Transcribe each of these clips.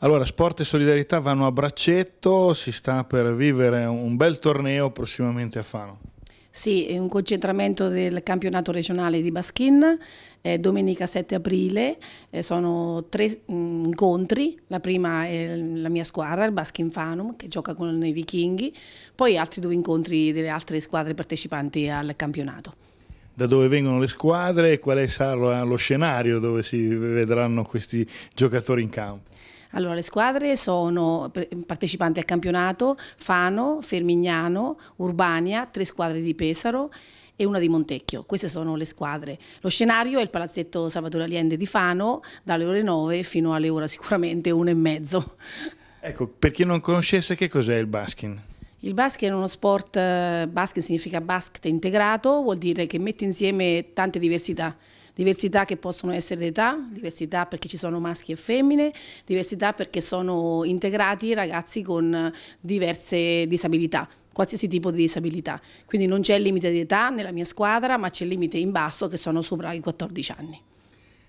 Allora, sport e solidarietà vanno a braccetto, si sta per vivere un bel torneo prossimamente a Fano. Sì, è un concentramento del campionato regionale di Baskin, eh, domenica 7 aprile, eh, sono tre mh, mm, incontri, la prima è la mia squadra, il Baskin Fanum, che gioca con i vichinghi, poi altri due incontri delle altre squadre partecipanti al campionato. Da dove vengono le squadre e qual è sarà lo scenario dove si vedranno questi giocatori in campo? Allora, le squadre sono partecipanti al campionato Fano, Fermignano, Urbania, tre squadre di Pesaro e una di Montecchio. Queste sono le squadre. Lo scenario è il palazzetto Salvatore Allende di Fano dalle ore 9 fino alle ore sicuramente 1 e mezzo. Ecco, per chi non conoscesse che cos'è il basking? Il basket è uno sport, eh, basket significa basket integrato, vuol dire che mette insieme tante diversità diversità che possono essere d'età, diversità perché ci sono maschi e femmine, diversità perché sono integrati ragazzi con diverse disabilità qualsiasi tipo di disabilità. Quindi non c'è limite di età nella mia squadra, ma c'è il limite in basso che sono sopra i 14 anni.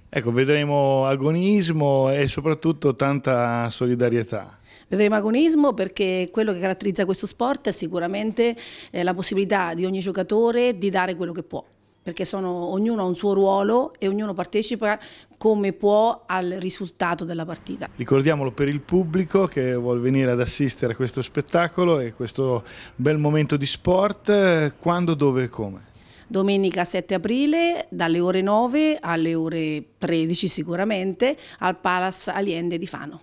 Ecco, vedremo agonismo e soprattutto tanta solidarietà. Vedremo agonismo perché quello che caratterizza questo sport è sicuramente eh, la possibilità di ogni giocatore di dare quello che può perché sono, ognuno ha un suo ruolo e ognuno partecipa come può al risultato della partita. Ricordiamolo per il pubblico che vuole venire ad assistere a questo spettacolo e questo bel momento di sport, quando, dove e come? domenica 7 aprile dalle ore 9 alle ore 13 sicuramente al Palace Aliende di Fano.